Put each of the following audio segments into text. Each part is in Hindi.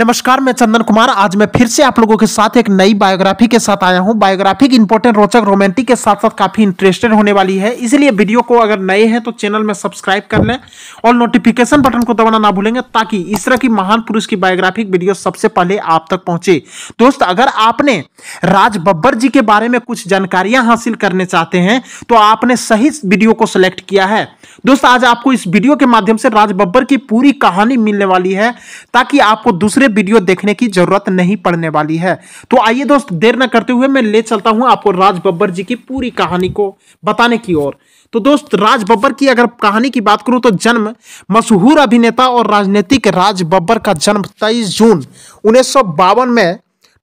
नमस्कार मैं चंदन कुमार आज मैं फिर से आप लोगों के साथ एक नई बायोग्राफी के साथ आया हूं बायोग्राफिक इंपॉर्टेंट रोचक रोमांटिक के साथ साथ काफ़ी इंटरेस्टेड होने वाली है इसलिए वीडियो को अगर नए हैं तो चैनल में सब्सक्राइब कर लें और नोटिफिकेशन बटन को दबाना ना भूलेंगे ताकि इस तरह की महान पुरुष की बायोग्राफिक वीडियो सबसे पहले आप तक पहुंचे दोस्त अगर आपने राज बब्बर जी के बारे में कुछ जानकारियां हासिल करने चाहते हैं तो आपने सही वीडियो को सिलेक्ट किया है दोस्त आज आपको इस वीडियो के माध्यम से राज बब्बर की पूरी कहानी मिलने वाली है ताकि आपको दूसरे वीडियो देखने की जरूरत नहीं पड़ने वाली है तो आइए दोस्त देर न करते हुए मैं ले चलता हूं आपको राज बब्बर जी की पूरी कहानी को बताने की ओर तो दोस्त राज बब्बर की अगर कहानी की बात करूं तो जन्म मशहूर अभिनेता और राजनीतिक राज बब्बर का जन्म तेईस जून उन्नीस में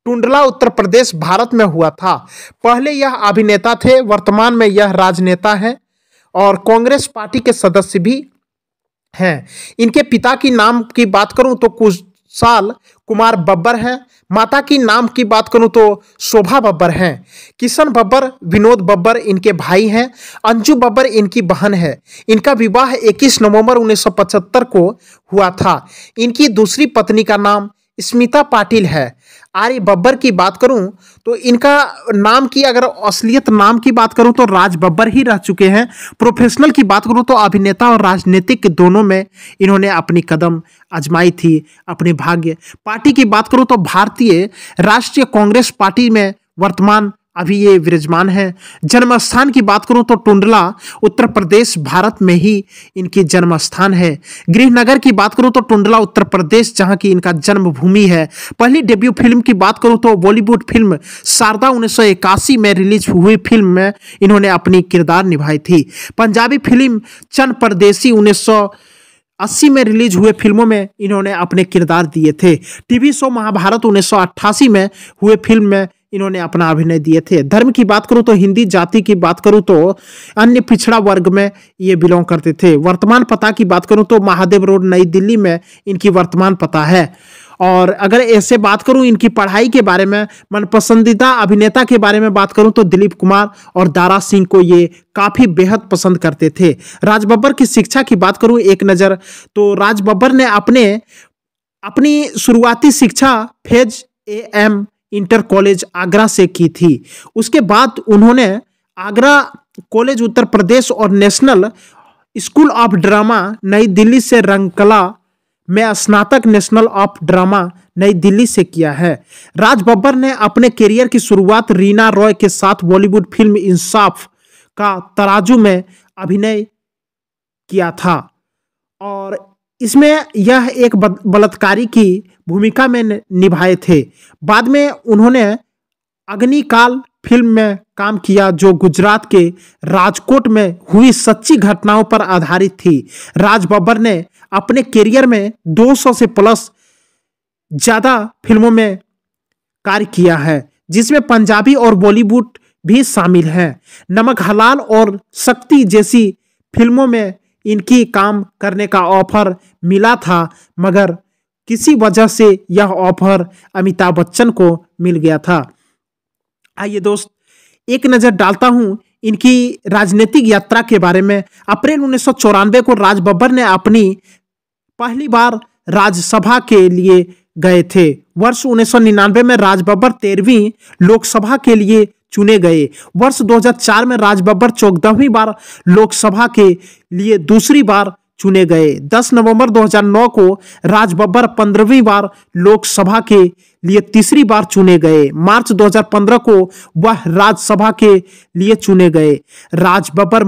टुंडला उत्तर प्रदेश भारत में हुआ था पहले यह अभिनेता थे वर्तमान में यह राजनेता है और कांग्रेस पार्टी के सदस्य भी हैं इनके पिता की नाम की बात करूं तो कुछ साल कुमार बब्बर हैं माता की नाम की बात करूं तो शोभा बब्बर हैं किशन बब्बर विनोद बब्बर इनके भाई हैं अंजू बब्बर इनकी बहन है इनका विवाह 21 नवंबर 1975 को हुआ था इनकी दूसरी पत्नी का नाम स्मिता पाटिल है आर्य बब्बर की बात करूं तो इनका नाम की अगर असलियत नाम की बात करूं तो राज बब्बर ही रह चुके हैं प्रोफेशनल की बात करूं तो अभिनेता और राजनीतिक दोनों में इन्होंने अपनी कदम आजमाई थी अपने भाग्य पार्टी की बात करूं तो भारतीय राष्ट्रीय कांग्रेस पार्टी में वर्तमान अभी ये विराजमान है जन्म स्थान की बात करूं तो टुंडला उत्तर प्रदेश भारत में ही इनकी जन्म स्थान है गृहनगर की बात करूं तो टुंडला उत्तर प्रदेश जहां की इनका जन्मभूमि है पहली डेब्यू फिल्म की बात करूं तो बॉलीवुड फिल्म शारदा उन्नीस में रिलीज हुई फिल्म में इन्होंने अपनी किरदार निभाई थी पंजाबी फिल्म चन परदेसी उन्नीस अस्सी में रिलीज हुए फिल्मों में इन्होंने अपने किरदार दिए थे टीवी शो महाभारत उन्नीस में हुए फिल्म में इन्होंने अपना अभिनय दिए थे धर्म की बात करूँ तो हिंदी जाति की बात करूँ तो अन्य पिछड़ा वर्ग में ये बिलोंग करते थे वर्तमान पता की बात करूँ तो महादेव रोड नई दिल्ली में इनकी वर्तमान पता है और अगर ऐसे बात करूं इनकी पढ़ाई के बारे में मनपसंदीदा अभिनेता के बारे में बात करूं तो दिलीप कुमार और दारा सिंह को ये काफ़ी बेहद पसंद करते थे राज बब्बर की शिक्षा की बात करूं एक नज़र तो राज बब्बर ने अपने अपनी शुरुआती शिक्षा फेज ए एम इंटर कॉलेज आगरा से की थी उसके बाद उन्होंने आगरा कॉलेज उत्तर प्रदेश और नेशनल स्कूल ऑफ ड्रामा नई दिल्ली से रंगकला में स्नातक नेशनल ऑफ ड्रामा नई दिल्ली से किया है राज बब्बर ने अपने करियर की शुरुआत रीना रॉय के साथ बॉलीवुड फिल्म इंसाफ का तराजू में अभिनय किया था और इसमें यह एक बलात्कारी की भूमिका में निभाए थे बाद में उन्होंने अग्निकाल फिल्म में काम किया जो गुजरात के राजकोट में हुई सच्ची घटनाओं पर आधारित थी राज बब्बर ने अपने करियर में 200 से प्लस ज़्यादा फिल्मों में कार्य किया है जिसमें पंजाबी और बॉलीवुड भी शामिल हैं नमक हलाल और शक्ति जैसी फिल्मों में इनकी काम करने का ऑफर मिला था मगर किसी वजह से यह ऑफर अमिताभ बच्चन को मिल गया था आइए दोस्त एक नज़र डालता हूँ इनकी राजनीतिक यात्रा के बारे में अप्रैल उन्नीस को राज बब्बर ने अपनी पहली बार राज्यसभा के लिए गए थे वर्ष उन्नीस में राज बब्बर तेरहवीं लोकसभा के लिए चुने गए वर्ष 2004 में राज बब्बर चौदहवीं बार लोकसभा के लिए दूसरी बार चुने गए 10 नवंबर 2009 को राज बब्बर पंद्रहवीं बार लोकसभा के लिए तीसरी बार चुने गए मार्च 2015 को वह राज्यसभा के लिए चुने गए राज बब्बर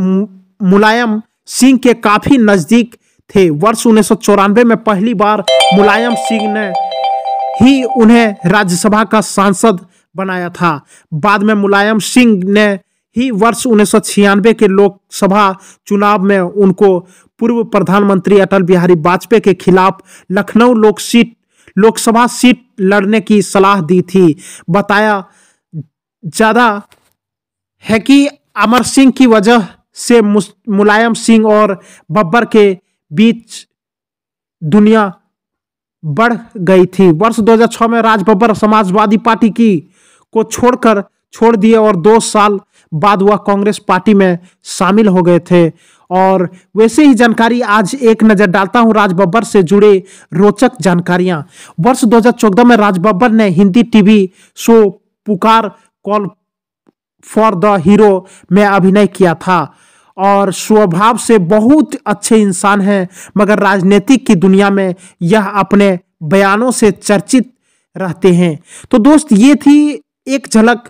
मुलायम सिंह के काफी नजदीक थे वर्ष उन्नीस में पहली बार मुलायम सिंह ने ही उन्हें राज्यसभा का सांसद बनाया था बाद में मुलायम सिंह ने ही वर्ष उन्नीस के लोकसभा चुनाव में उनको पूर्व प्रधानमंत्री अटल बिहारी वाजपेयी के खिलाफ लखनऊ लोक सीट लोकसभा सीट लड़ने की सलाह दी थी बताया ज़्यादा है कि अमर सिंह की वजह से मुलायम सिंह और बब्बर के बीच दुनिया बढ़ गई थी वर्ष 2006 में राज बब्बर समाजवादी पार्टी की को छोड़कर छोड़ दिए और दो साल बाद वह कांग्रेस पार्टी में शामिल हो गए थे और वैसे ही जानकारी आज एक नज़र डालता हूं राज बब्बर से जुड़े रोचक जानकारियां वर्ष 2014 में राज बब्बर ने Hindi TV show Pukar call for the hero में अभिनय किया था और स्वभाव से बहुत अच्छे इंसान हैं मगर राजनीतिक की दुनिया में यह अपने बयानों से चर्चित रहते हैं तो दोस्त ये थी एक झलक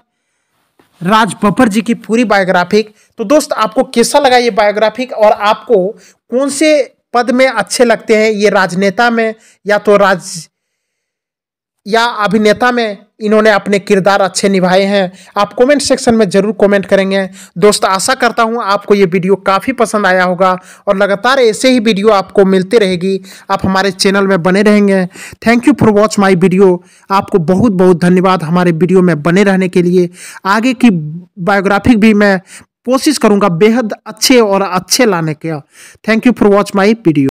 राज बब्बर जी की पूरी बायोग्राफिक तो दोस्त आपको कैसा लगा ये बायोग्राफिक और आपको कौन से पद में अच्छे लगते हैं ये राजनेता में या तो राज या अभिनेता में इन्होंने अपने किरदार अच्छे निभाए हैं आप कमेंट सेक्शन में ज़रूर कमेंट करेंगे दोस्त आशा करता हूँ आपको ये वीडियो काफ़ी पसंद आया होगा और लगातार ऐसे ही वीडियो आपको मिलती रहेगी आप हमारे चैनल में बने रहेंगे thank you for watch my video आपको बहुत बहुत धन्यवाद हमारे वीडियो में बने रहने के लिए आगे की बायोग्राफिक भी मैं कोशिश करूँगा बेहद अच्छे और अच्छे लाने के thank you for watch my video